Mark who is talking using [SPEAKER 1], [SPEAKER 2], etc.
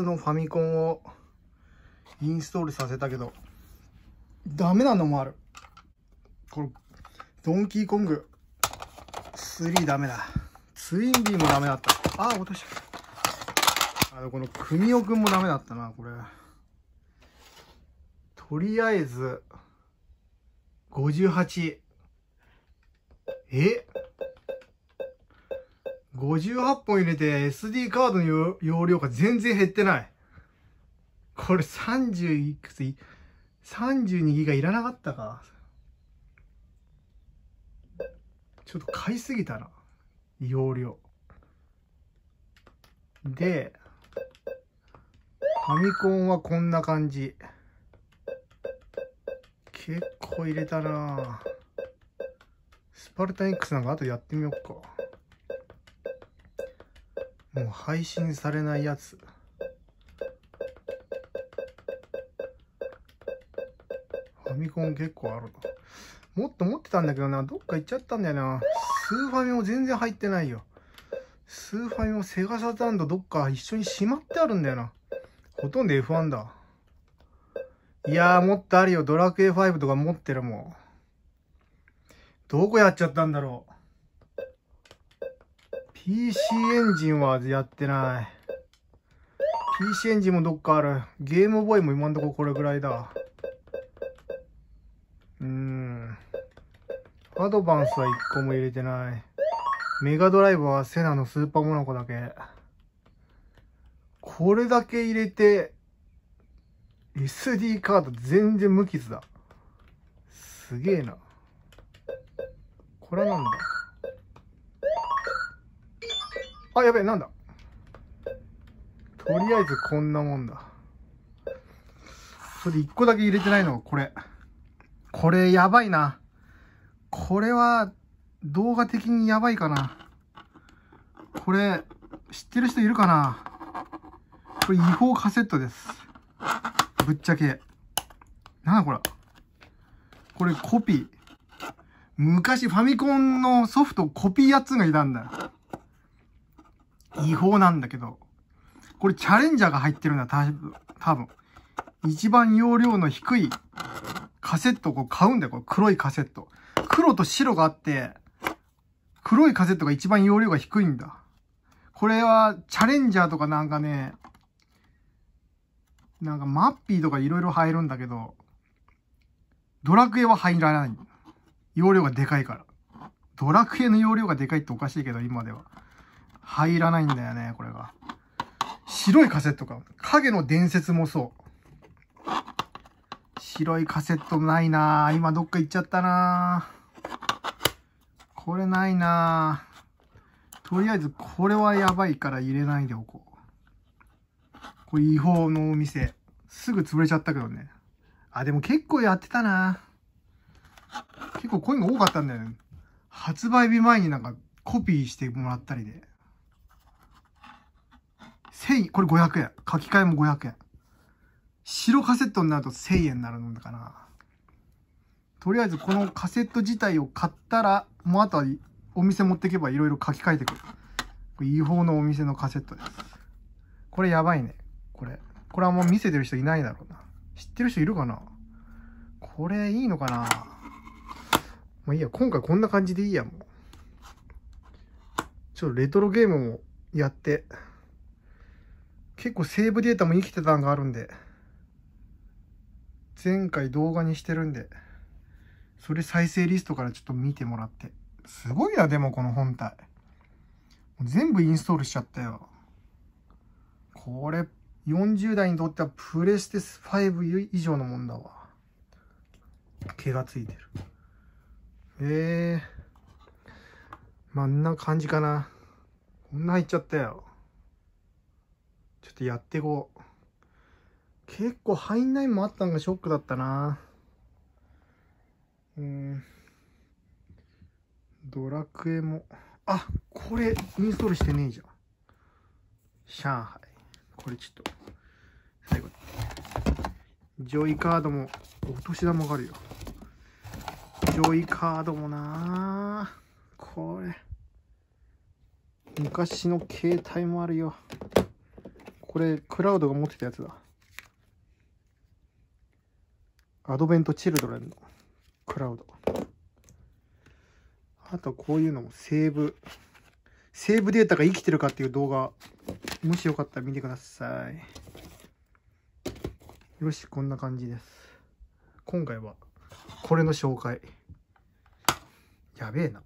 [SPEAKER 1] のファミコンをインストールさせたけど、ダメなのもある。これ、ドンキーコング3ダメだ。ツインビーもダメだった。ああ、落とした。あの、このクミオくんもダメだったな、これ。とりあえず、58。え58本入れて SD カードの容量が全然減ってない。これ30いくつい、32ギガいらなかったか。ちょっと買いすぎたな。容量。で、ファミコンはこんな感じ。結構入れたなスパルタ X なんか後やってみよっか。もう配信されないやつファミコン結構あるなもっと持ってたんだけどなどっか行っちゃったんだよなスーファミも全然入ってないよスーファミもセガサターンとどっか一緒にしまってあるんだよなほとんど F1 だいやーもっとあるよドラクエ5とか持ってるもんどこやっちゃったんだろう PC エンジンはやってない。PC エンジンもどっかある。ゲームボーイも今んとここれぐらいだ。うーん。アドバンスは1個も入れてない。メガドライブはセナのスーパーモナコだけ。これだけ入れて、SD カード全然無傷だ。すげえな。これなんだ。あ、やべえ、なんだ。とりあえずこんなもんだ。それで一個だけ入れてないのがこれ。これやばいな。これは動画的にやばいかな。これ、知ってる人いるかなこれ違法カセットです。ぶっちゃけ。なんだこれ。これコピー。昔ファミコンのソフトコピーやつがいたんだ。違法なんだけど。これチャレンジャーが入ってるんだ、多分。一番容量の低いカセットを買うんだよ、これ黒いカセット。黒と白があって、黒いカセットが一番容量が低いんだ。これはチャレンジャーとかなんかね、なんかマッピーとか色々入るんだけど、ドラクエは入らない。容量がでかいから。ドラクエの容量がでかいっておかしいけど、今では。入らないんだよね、これが。白いカセットか。影の伝説もそう。白いカセットないなぁ。今どっか行っちゃったなぁ。これないなぁ。とりあえずこれはやばいから入れないでおこう。これ違法のお店。すぐ潰れちゃったけどね。あ、でも結構やってたな結構コインが多かったんだよね。発売日前になんかコピーしてもらったりで。1000これ500円。書き換えも500円。白カセットになると1000円になるのかな。とりあえずこのカセット自体を買ったら、もうあとはお店持っていけばいろいろ書き換えてくる。これ違法のお店のカセットです。これやばいね。これ。これはもう見せてる人いないだろうな。知ってる人いるかなこれいいのかなまあいいや、今回こんな感じでいいや、もう。ちょっとレトロゲームもやって。結構セーブデータも生きてたのがあるんで、前回動画にしてるんで、それ再生リストからちょっと見てもらって。すごいな、でもこの本体。全部インストールしちゃったよ。これ、40代にとってはプレステス5以上のもんだわ。毛がついてる。ええー。まあ、んな感じかな。こんな入っちゃったよ。ちょっとやってこう。結構入んないもあったのがショックだったなうん。ドラクエも。あ、これインストールしてねえじゃん。上海。これちょっと、最後ジ上位カードも、お年玉があるよ。上位カードもなこれ。昔の携帯もあるよ。これ、クラウドが持ってたやつだ。アドベント・チルドレンのクラウド。あと、こういうのもセーブ。セーブデータが生きてるかっていう動画、もしよかったら見てください。よし、こんな感じです。今回は、これの紹介。やべえな。